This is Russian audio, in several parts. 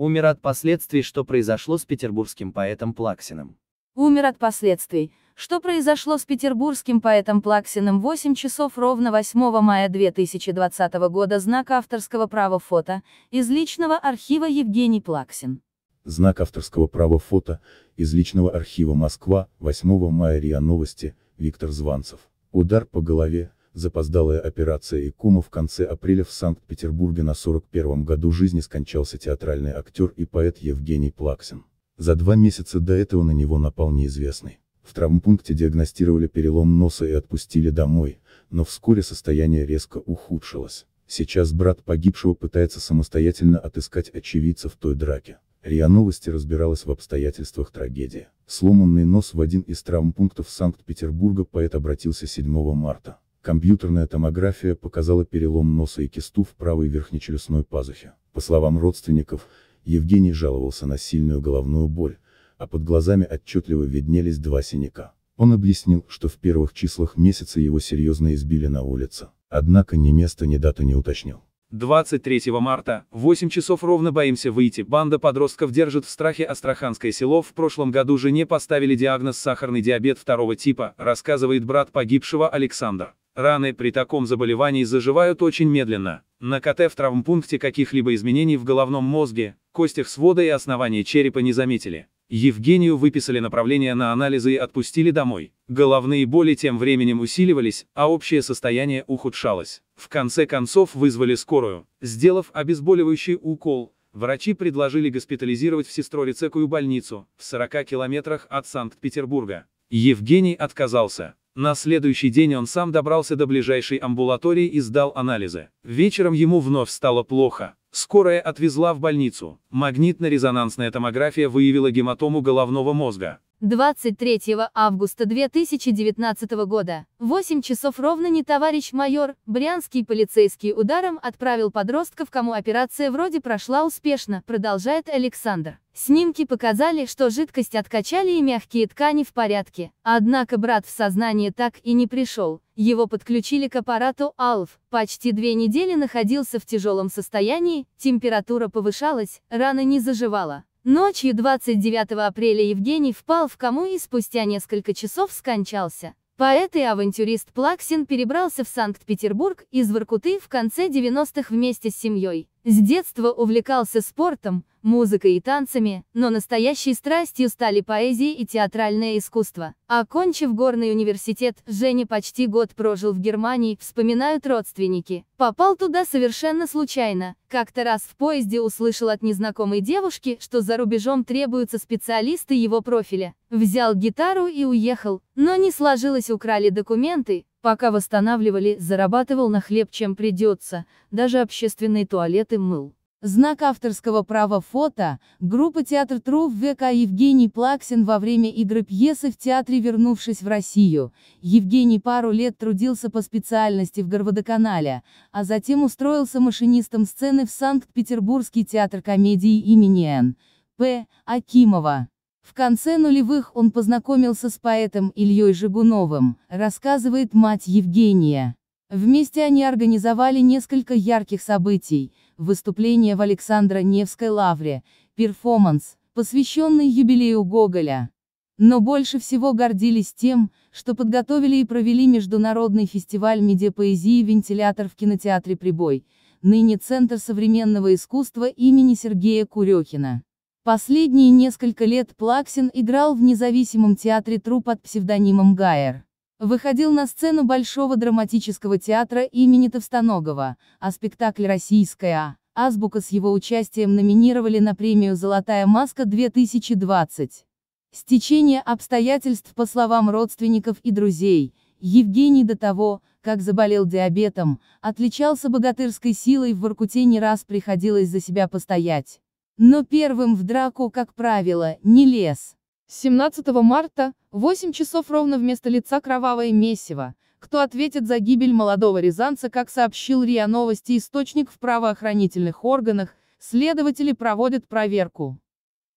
Умер от последствий, что произошло с петербургским поэтом Плаксиным. Умер от последствий, что произошло с петербургским поэтом Плаксиным 8 часов ровно 8 мая 2020 года знак авторского права фото, из личного архива Евгений Плаксин. Знак авторского права фото, из личного архива Москва, 8 мая РИА Новости, Виктор Званцев. Удар по голове, запоздалая операция и Икума в конце апреля в Санкт-Петербурге на 41 году жизни скончался театральный актер и поэт Евгений Плаксин. За два месяца до этого на него напал неизвестный. В травмпункте диагностировали перелом носа и отпустили домой, но вскоре состояние резко ухудшилось. Сейчас брат погибшего пытается самостоятельно отыскать очевидцев той драке. РИА Новости разбиралась в обстоятельствах трагедии. Сломанный нос в один из травмпунктов Санкт-Петербурга поэт обратился 7 марта. Компьютерная томография показала перелом носа и кисту в правой верхней челюстной пазухе. По словам родственников, Евгений жаловался на сильную головную боль, а под глазами отчетливо виднелись два синяка. Он объяснил, что в первых числах месяца его серьезно избили на улице, однако ни место, ни дату не уточнил. 23 марта, 8 часов ровно боимся выйти, банда подростков держит в страхе Астраханское село, в прошлом году жене поставили диагноз сахарный диабет второго типа, рассказывает брат погибшего Александр. Раны при таком заболевании заживают очень медленно. На КТ в травмпункте каких-либо изменений в головном мозге, костях свода и основании черепа не заметили. Евгению выписали направление на анализы и отпустили домой. Головные боли тем временем усиливались, а общее состояние ухудшалось. В конце концов вызвали скорую. Сделав обезболивающий укол, врачи предложили госпитализировать в Сестрорецкую больницу, в 40 километрах от Санкт-Петербурга. Евгений отказался. На следующий день он сам добрался до ближайшей амбулатории и сдал анализы. Вечером ему вновь стало плохо. Скорая отвезла в больницу. Магнитно-резонансная томография выявила гематому головного мозга. 23 августа 2019 года, 8 часов ровно не товарищ майор, брянский полицейский ударом отправил подростков, кому операция вроде прошла успешно, продолжает Александр. Снимки показали, что жидкость откачали и мягкие ткани в порядке, однако брат в сознание так и не пришел, его подключили к аппарату АЛФ, почти две недели находился в тяжелом состоянии, температура повышалась, рана не заживала. Ночью 29 апреля Евгений впал в кому и спустя несколько часов скончался. Поэт и авантюрист Плаксин перебрался в Санкт-Петербург из Воркуты в конце 90-х вместе с семьей. С детства увлекался спортом, музыкой и танцами, но настоящей страстью стали поэзия и театральное искусство. Окончив горный университет, Женя почти год прожил в Германии, вспоминают родственники. Попал туда совершенно случайно. Как-то раз в поезде услышал от незнакомой девушки, что за рубежом требуются специалисты его профиля. Взял гитару и уехал. Но не сложилось, украли документы, пока восстанавливали, зарабатывал на хлеб чем придется, даже общественные туалеты мыл. Знак авторского права фото, группа «Театр Тров ВК» Евгений Плаксин во время игры пьесы в театре «Вернувшись в Россию». Евгений пару лет трудился по специальности в Горводоканале, а затем устроился машинистом сцены в Санкт-Петербургский театр комедии имени Н. П. Акимова. В конце нулевых он познакомился с поэтом Ильей Жигуновым, рассказывает мать Евгения. Вместе они организовали несколько ярких событий, выступление в Александра Невской лавре, перформанс, посвященный юбилею Гоголя. Но больше всего гордились тем, что подготовили и провели международный фестиваль медиапоэзии «Вентилятор» в кинотеатре «Прибой», ныне Центр современного искусства имени Сергея Курехина. Последние несколько лет Плаксин играл в независимом театре труп под псевдонимом Гайер выходил на сцену Большого драматического театра имени Товстоногова, а спектакль «Российская а», Азбука» с его участием номинировали на премию «Золотая маска-2020». Стечение обстоятельств, по словам родственников и друзей, Евгений до того, как заболел диабетом, отличался богатырской силой, в Воркуте не раз приходилось за себя постоять. Но первым в драку, как правило, не лез. 17 марта, Восемь часов ровно вместо лица кровавое месиво. Кто ответит за гибель молодого рязанца, как сообщил РИА Новости источник в правоохранительных органах, следователи проводят проверку.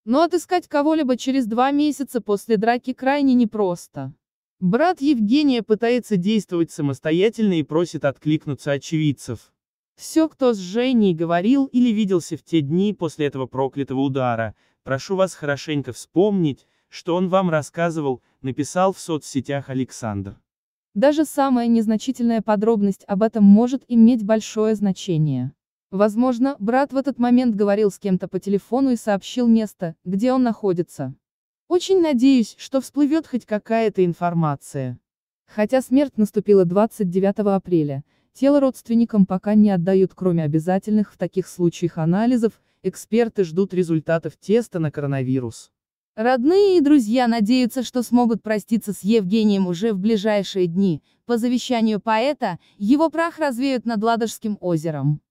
Но отыскать кого-либо через два месяца после драки крайне непросто. Брат Евгения пытается действовать самостоятельно и просит откликнуться очевидцев. Все, кто с Женей говорил или виделся в те дни после этого проклятого удара, прошу вас хорошенько вспомнить, что он вам рассказывал, написал в соцсетях Александр. Даже самая незначительная подробность об этом может иметь большое значение. Возможно, брат в этот момент говорил с кем-то по телефону и сообщил место, где он находится. Очень надеюсь, что всплывет хоть какая-то информация. Хотя смерть наступила 29 апреля, тело родственникам пока не отдают кроме обязательных в таких случаях анализов, эксперты ждут результатов теста на коронавирус. Родные и друзья надеются, что смогут проститься с Евгением уже в ближайшие дни. По завещанию поэта, его прах развеют над Ладожским озером.